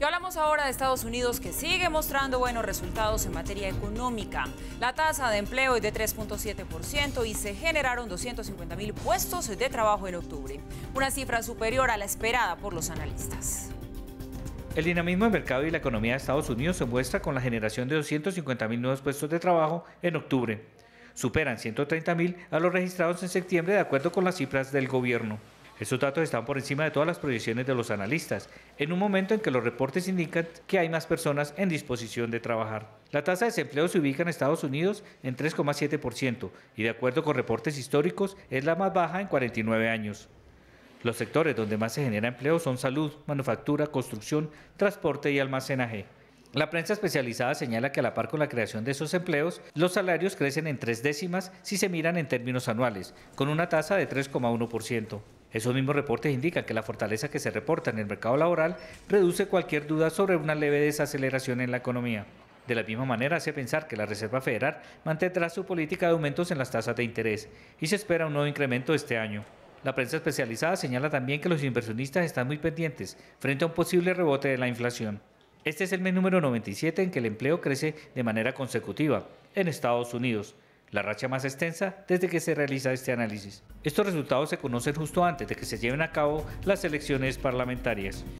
Y hablamos ahora de Estados Unidos que sigue mostrando buenos resultados en materia económica. La tasa de empleo es de 3.7% y se generaron 250 mil puestos de trabajo en octubre, una cifra superior a la esperada por los analistas. El dinamismo del mercado y la economía de Estados Unidos se muestra con la generación de 250.000 nuevos puestos de trabajo en octubre. Superan 130.000 a los registrados en septiembre de acuerdo con las cifras del gobierno. Estos datos están por encima de todas las proyecciones de los analistas, en un momento en que los reportes indican que hay más personas en disposición de trabajar. La tasa de desempleo se ubica en Estados Unidos en 3,7% y de acuerdo con reportes históricos es la más baja en 49 años. Los sectores donde más se genera empleo son salud, manufactura, construcción, transporte y almacenaje. La prensa especializada señala que a la par con la creación de esos empleos, los salarios crecen en tres décimas si se miran en términos anuales, con una tasa de 3,1%. Esos mismos reportes indican que la fortaleza que se reporta en el mercado laboral reduce cualquier duda sobre una leve desaceleración en la economía. De la misma manera, hace pensar que la Reserva Federal mantendrá su política de aumentos en las tasas de interés y se espera un nuevo incremento este año. La prensa especializada señala también que los inversionistas están muy pendientes frente a un posible rebote de la inflación. Este es el mes número 97 en que el empleo crece de manera consecutiva en Estados Unidos la racha más extensa desde que se realiza este análisis. Estos resultados se conocen justo antes de que se lleven a cabo las elecciones parlamentarias.